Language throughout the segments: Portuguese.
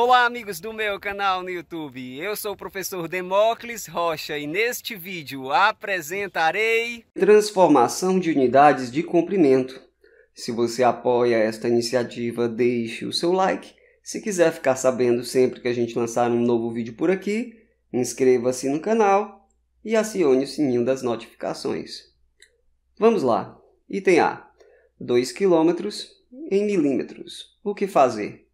Olá amigos do meu canal no YouTube, eu sou o professor Demócles Rocha e neste vídeo apresentarei Transformação de unidades de comprimento. Se você apoia esta iniciativa, deixe o seu like. Se quiser ficar sabendo sempre que a gente lançar um novo vídeo por aqui, inscreva-se no canal e acione o sininho das notificações. Vamos lá! Item A. 2 km em milímetros. O que fazer?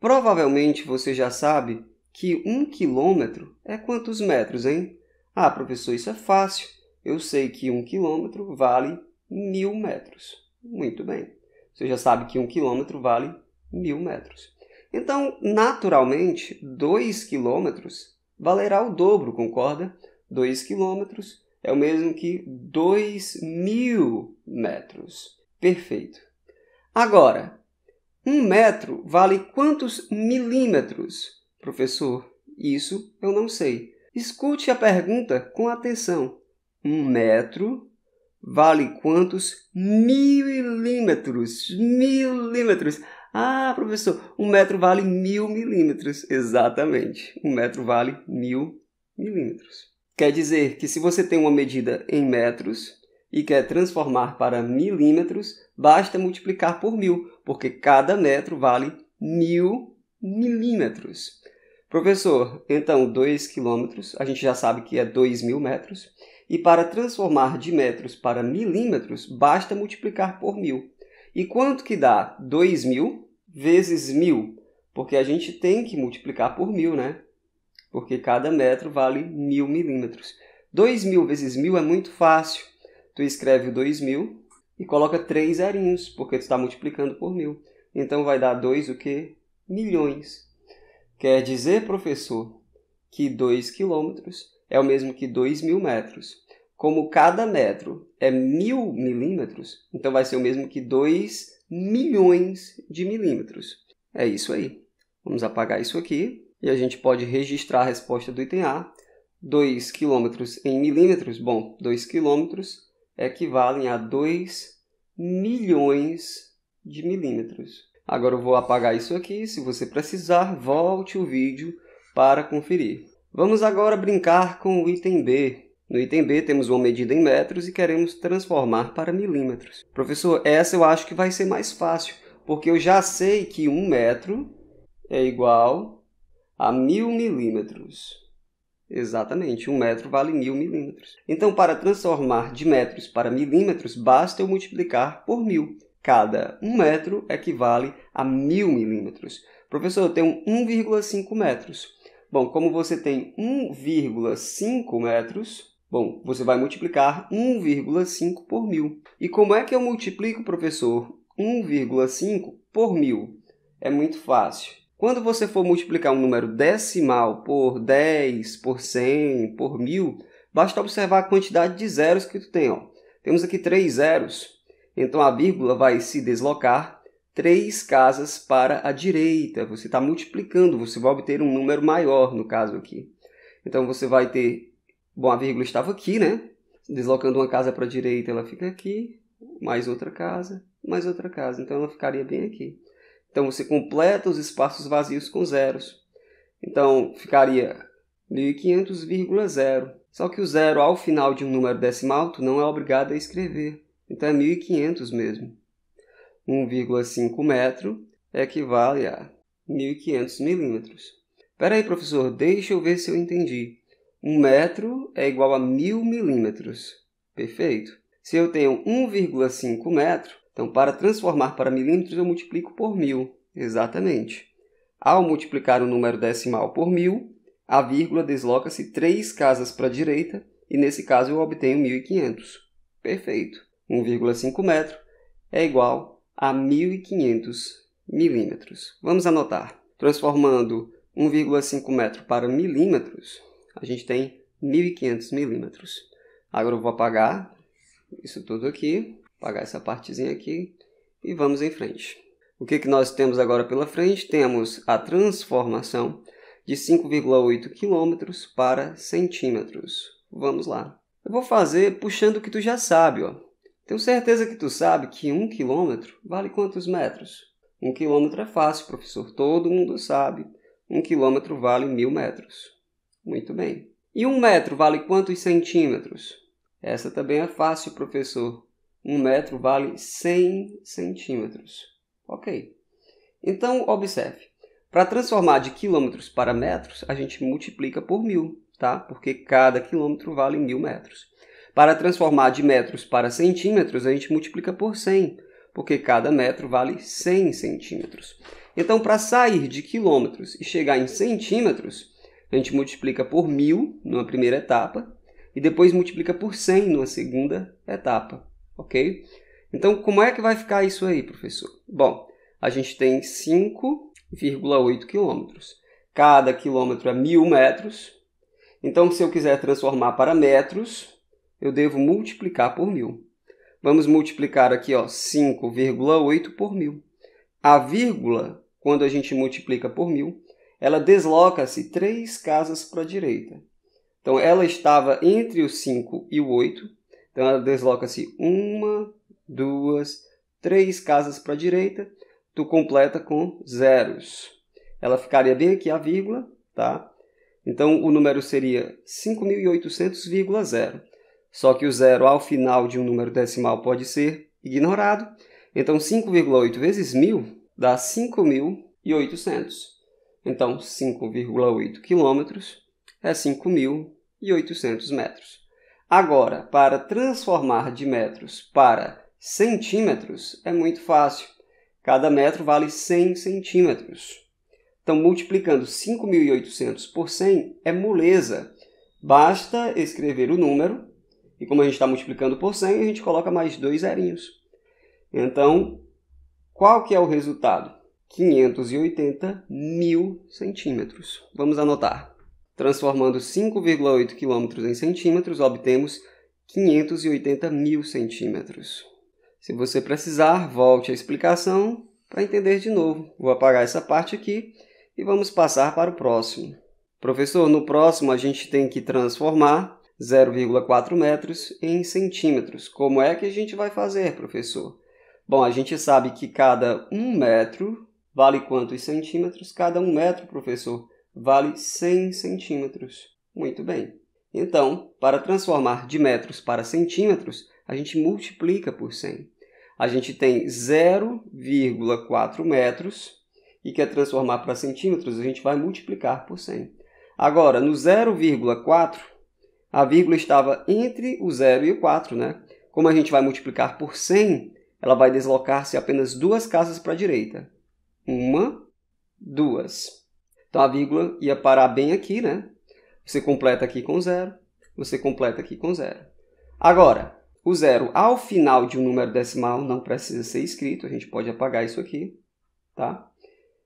Provavelmente você já sabe que um quilômetro é quantos metros, hein? Ah, professor, isso é fácil. Eu sei que um quilômetro vale mil metros. Muito bem. Você já sabe que um quilômetro vale mil metros. Então, naturalmente, dois quilômetros valerá o dobro, concorda? Dois quilômetros é o mesmo que dois mil metros. Perfeito. Agora, um metro vale quantos milímetros? Professor, isso eu não sei. Escute a pergunta com atenção. Um metro vale quantos milímetros? Milímetros. Ah, professor, um metro vale mil milímetros. Exatamente. Um metro vale mil milímetros. Quer dizer que se você tem uma medida em metros, e quer transformar para milímetros, basta multiplicar por mil, porque cada metro vale mil milímetros. Professor, então 2 quilômetros, a gente já sabe que é 2 mil metros, e para transformar de metros para milímetros, basta multiplicar por mil. E quanto que dá 2 mil vezes mil? Porque a gente tem que multiplicar por mil, né? Porque cada metro vale mil milímetros. 2 mil vezes mil é muito fácil tu escreve o 2000 e coloca três zerinhos, porque tu está multiplicando por mil. Então vai dar 2 o quê? Milhões. Quer dizer, professor, que 2 quilômetros é o mesmo que 2 mil metros. Como cada metro é mil milímetros, então vai ser o mesmo que 2 milhões de milímetros. É isso aí. Vamos apagar isso aqui e a gente pode registrar a resposta do item A. 2 quilômetros em milímetros, bom, 2 quilômetros equivalem a 2 milhões de milímetros. Agora eu vou apagar isso aqui, se você precisar, volte o vídeo para conferir. Vamos agora brincar com o item B. No item B temos uma medida em metros e queremos transformar para milímetros. Professor, essa eu acho que vai ser mais fácil, porque eu já sei que um metro é igual a mil milímetros. Exatamente, um metro vale mil milímetros. Então, para transformar de metros para milímetros, basta eu multiplicar por mil. Cada um metro equivale a mil milímetros. Professor, eu tenho 1,5 metros. Bom, como você tem 1,5 metros, bom, você vai multiplicar 1,5 por mil. E como é que eu multiplico, professor, 1,5 por mil? É muito fácil. Quando você for multiplicar um número decimal por 10, por 100, por 1000, basta observar a quantidade de zeros que tu tem. Ó. Temos aqui três zeros, então a vírgula vai se deslocar três casas para a direita. Você está multiplicando, você vai obter um número maior, no caso aqui. Então você vai ter... Bom, a vírgula estava aqui, né? Deslocando uma casa para a direita, ela fica aqui, mais outra casa, mais outra casa. Então ela ficaria bem aqui. Então você completa os espaços vazios com zeros. Então ficaria 1500,0. Só que o zero ao final de um número decimal tu não é obrigado a escrever. Então é 1500 mesmo. 1,5 metro equivale a 1500 milímetros. aí, professor, deixa eu ver se eu entendi. Um metro é igual a mil milímetros. Perfeito. Se eu tenho 1,5 metro, então, para transformar para milímetros, eu multiplico por mil, exatamente. Ao multiplicar o número decimal por mil, a vírgula desloca-se três casas para a direita e, nesse caso, eu obtenho 1.500. Perfeito. 1,5 metro é igual a 1.500 milímetros. Vamos anotar. Transformando 1,5 metro para milímetros, a gente tem 1.500 milímetros. Agora eu vou apagar isso tudo aqui apagar essa partezinha aqui e vamos em frente. O que, que nós temos agora pela frente? Temos a transformação de 5,8 quilômetros para centímetros. Vamos lá. Eu vou fazer puxando o que tu já sabe. Ó. Tenho certeza que tu sabe que 1 um quilômetro vale quantos metros? 1 um quilômetro é fácil, professor. Todo mundo sabe. 1 um quilômetro vale mil metros. Muito bem. E um metro vale quantos centímetros? Essa também é fácil, professor um metro vale 100 centímetros. Ok. Então, observe. Para transformar de quilômetros para metros, a gente multiplica por mil, tá? Porque cada quilômetro vale mil metros. Para transformar de metros para centímetros, a gente multiplica por 100, porque cada metro vale 100 centímetros. Então, para sair de quilômetros e chegar em centímetros, a gente multiplica por mil numa primeira etapa e depois multiplica por 100 numa segunda etapa ok? Então, como é que vai ficar isso aí, professor? Bom, a gente tem 5,8 quilômetros. Cada quilômetro é mil metros. Então, se eu quiser transformar para metros, eu devo multiplicar por mil. Vamos multiplicar aqui 5,8 por mil. A vírgula, quando a gente multiplica por mil, ela desloca-se três casas para a direita. Então, ela estava entre o 5 e o 8, então ela desloca-se uma, duas, três casas para a direita, tu completa com zeros. Ela ficaria bem aqui a vírgula, tá? Então o número seria 5800,0. Só que o zero ao final de um número decimal pode ser ignorado. Então 5,8 vezes 1000 dá 5800. Então 5,8 quilômetros é 5.800 metros. Agora, para transformar de metros para centímetros é muito fácil. Cada metro vale 100 centímetros. Então, multiplicando 5.800 por 100 é moleza. Basta escrever o número, e como a gente está multiplicando por 100, a gente coloca mais dois zerinhos. Então, qual que é o resultado? 580 mil centímetros. Vamos anotar. Transformando 5,8 km em centímetros, obtemos 580 mil centímetros. Se você precisar, volte à explicação para entender de novo. Vou apagar essa parte aqui e vamos passar para o próximo. Professor, no próximo a gente tem que transformar 0,4 metros em centímetros. Como é que a gente vai fazer, professor? Bom, a gente sabe que cada um metro vale quantos centímetros? Cada um metro, professor, vale 100 centímetros. Muito bem. Então, para transformar de metros para centímetros, a gente multiplica por 100. A gente tem 0,4 metros e quer transformar para centímetros, a gente vai multiplicar por 100. Agora, no 0,4, a vírgula estava entre o 0 e o 4, né? Como a gente vai multiplicar por 100, ela vai deslocar-se apenas duas casas para a direita. Uma, duas. Então a vírgula ia parar bem aqui, né? Você completa aqui com zero, você completa aqui com zero. Agora, o zero ao final de um número decimal não precisa ser escrito, a gente pode apagar isso aqui, tá?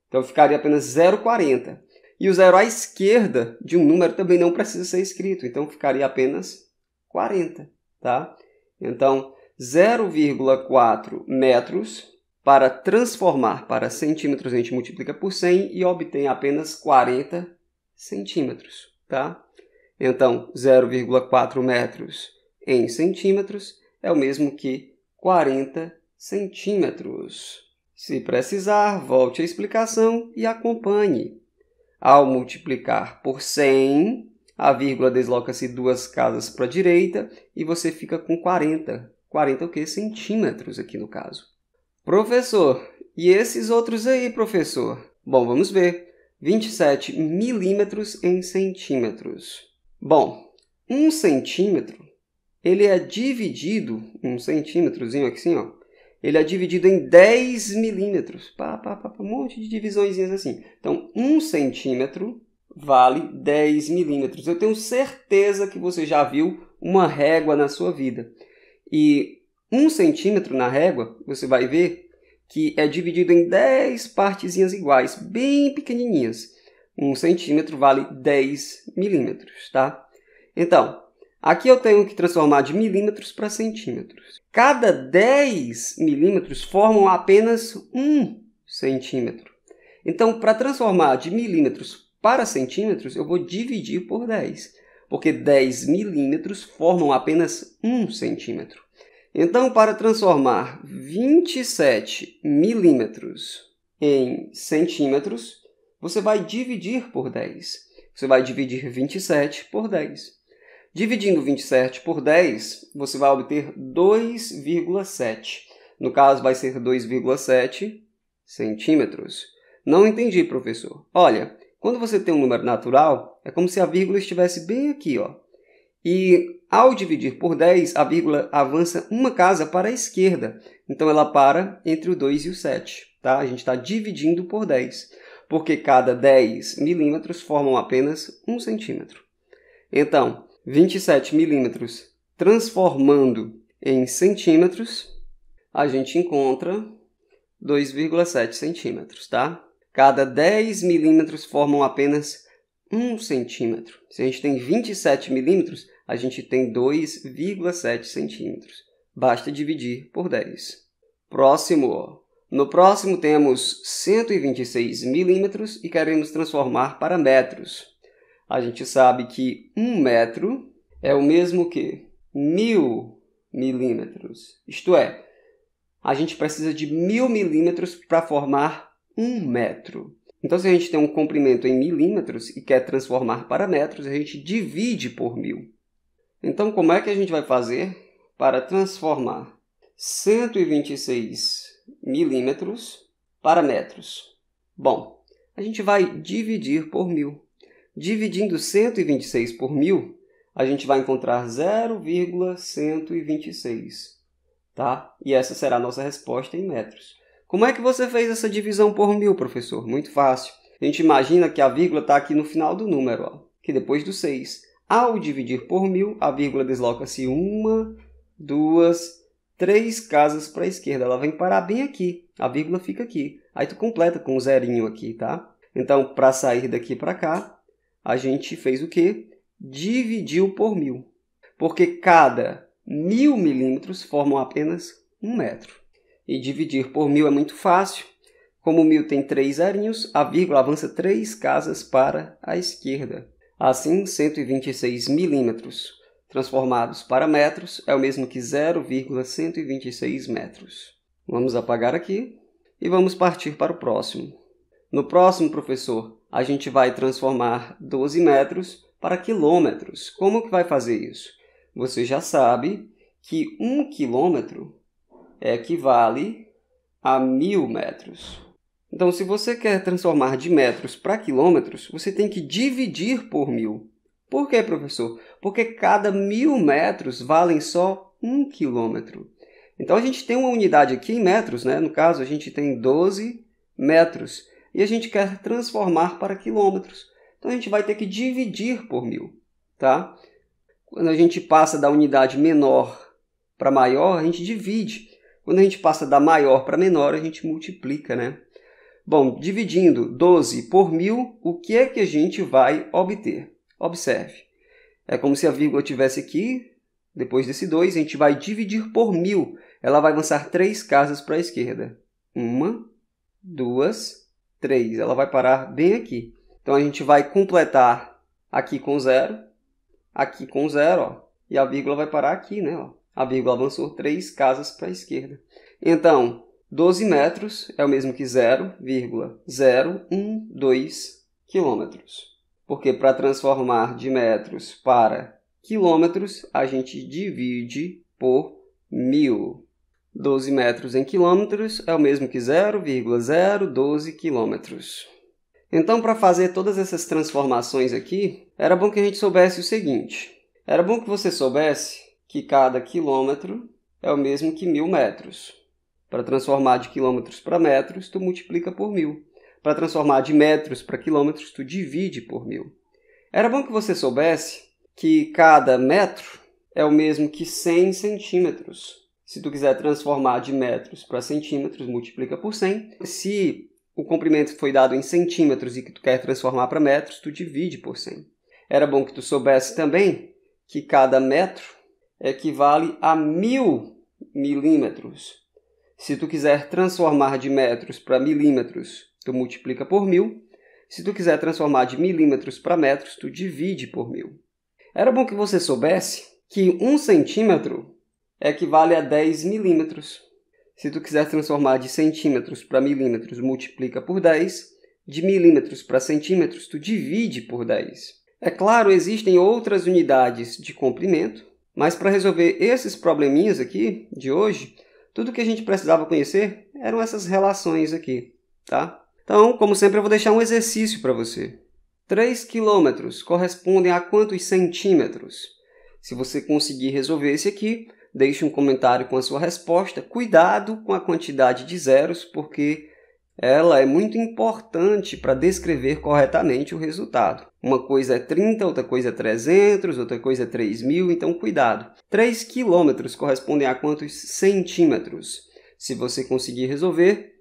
Então ficaria apenas 0,40. E o zero à esquerda de um número também não precisa ser escrito, então ficaria apenas 40, tá? Então, 0,4 metros para transformar para centímetros, a gente multiplica por 100 e obtém apenas 40 centímetros, tá? Então, 0,4 metros em centímetros é o mesmo que 40 centímetros. Se precisar, volte à explicação e acompanhe. Ao multiplicar por 100, a vírgula desloca-se duas casas para a direita e você fica com 40. 40 é o quê? Centímetros aqui no caso. Professor, e esses outros aí, professor? Bom, vamos ver. 27 milímetros em centímetros. Bom, um centímetro, ele é dividido, um centímetrozinho aqui assim, ó, ele é dividido em 10 milímetros. Pá, pá, pá, um monte de divisõezinhas assim. Então, um centímetro vale 10 milímetros. Eu tenho certeza que você já viu uma régua na sua vida. E um centímetro na régua, você vai ver que é dividido em 10 partezinhas iguais, bem pequenininhas. Um centímetro vale 10 milímetros, tá? Então, aqui eu tenho que transformar de milímetros para centímetros. Cada 10 milímetros formam apenas 1 centímetro. Então, para transformar de milímetros para centímetros, eu vou dividir por 10, porque 10 milímetros formam apenas 1 centímetro. Então, para transformar 27 milímetros em centímetros, você vai dividir por 10. Você vai dividir 27 por 10. Dividindo 27 por 10, você vai obter 2,7. No caso, vai ser 2,7 centímetros. Não entendi, professor. Olha, quando você tem um número natural, é como se a vírgula estivesse bem aqui, ó. E ao dividir por 10, a vírgula avança uma casa para a esquerda. Então ela para entre o 2 e o 7. Tá? A gente está dividindo por 10, porque cada 10 milímetros formam apenas 1 centímetro. Então, 27 milímetros transformando em centímetros, a gente encontra 2,7 centímetros, tá? Cada 10 milímetros formam apenas 1 centímetro. Se a gente tem 27 milímetros, a gente tem 2,7 centímetros. Basta dividir por 10. Próximo. No próximo temos 126 milímetros e queremos transformar para metros. A gente sabe que 1 metro é o mesmo que 1000 milímetros. Isto é, a gente precisa de 1000 milímetros para formar 1 metro. Então, se a gente tem um comprimento em milímetros e quer transformar para metros, a gente divide por mil. Então, como é que a gente vai fazer para transformar 126 milímetros para metros? Bom, a gente vai dividir por mil. Dividindo 126 por mil, a gente vai encontrar 0,126, tá? E essa será a nossa resposta em metros. Como é que você fez essa divisão por mil, professor? Muito fácil. A gente imagina que a vírgula está aqui no final do número, ó, que depois do 6. Ao dividir por mil, a vírgula desloca-se uma, duas, três casas para a esquerda. Ela vem parar bem aqui. A vírgula fica aqui. Aí tu completa com um zerinho aqui, tá? Então, para sair daqui para cá, a gente fez o quê? Dividiu por mil. Porque cada mil milímetros formam apenas um metro e dividir por mil é muito fácil. Como mil tem três zerinhos, a vírgula avança três casas para a esquerda. Assim, 126 milímetros transformados para metros é o mesmo que 0,126 metros. Vamos apagar aqui e vamos partir para o próximo. No próximo, professor, a gente vai transformar 12 metros para quilômetros. Como que vai fazer isso? Você já sabe que 1 um quilômetro equivale a mil metros. Então, se você quer transformar de metros para quilômetros, você tem que dividir por mil. Por que, professor? Porque cada mil metros valem só um quilômetro. Então, a gente tem uma unidade aqui em metros, né? No caso, a gente tem 12 metros. E a gente quer transformar para quilômetros. Então, a gente vai ter que dividir por mil, tá? Quando a gente passa da unidade menor para maior, a gente divide. Quando a gente passa da maior para menor, a gente multiplica, né? Bom, dividindo 12 por mil, o que é que a gente vai obter? Observe, é como se a vírgula tivesse aqui, depois desse 2, a gente vai dividir por mil. Ela vai avançar três casas para a esquerda. Uma, duas, três. Ela vai parar bem aqui. Então a gente vai completar aqui com zero, aqui com zero, ó, e a vírgula vai parar aqui, né? Ó. A vírgula avançou três casas para a esquerda. Então, 12 metros é o mesmo que 0,012 quilômetros. Porque para transformar de metros para quilômetros, a gente divide por mil. 12 metros em quilômetros é o mesmo que 0,012 quilômetros. Então, para fazer todas essas transformações aqui, era bom que a gente soubesse o seguinte. Era bom que você soubesse que cada quilômetro é o mesmo que mil metros. Para transformar de quilômetros para metros, tu multiplica por mil. Para transformar de metros para quilômetros, tu divide por mil. Era bom que você soubesse que cada metro é o mesmo que 100 centímetros. Se tu quiser transformar de metros para centímetros, multiplica por 100. Se o comprimento foi dado em centímetros e que tu quer transformar para metros, tu divide por 100. Era bom que tu soubesse também que cada metro equivale a mil milímetros. Se tu quiser transformar de metros para milímetros, tu multiplica por mil. Se tu quiser transformar de milímetros para metros, tu divide por mil. Era bom que você soubesse que um centímetro equivale a 10 milímetros. Se tu quiser transformar de centímetros para milímetros, multiplica por 10. De milímetros para centímetros, tu divide por 10. É claro, existem outras unidades de comprimento, mas para resolver esses probleminhas aqui de hoje, tudo que a gente precisava conhecer eram essas relações aqui, tá? Então, como sempre, eu vou deixar um exercício para você. 3 quilômetros correspondem a quantos centímetros? Se você conseguir resolver esse aqui, deixe um comentário com a sua resposta. Cuidado com a quantidade de zeros, porque ela é muito importante para descrever corretamente o resultado. Uma coisa é 30, outra coisa é 300, outra coisa é 3000, então cuidado. 3 quilômetros correspondem a quantos centímetros? Se você conseguir resolver,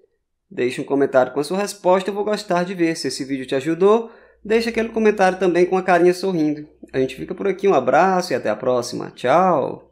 deixe um comentário com a sua resposta, eu vou gostar de ver. Se esse vídeo te ajudou, deixa aquele comentário também com a carinha sorrindo. A gente fica por aqui, um abraço e até a próxima. Tchau!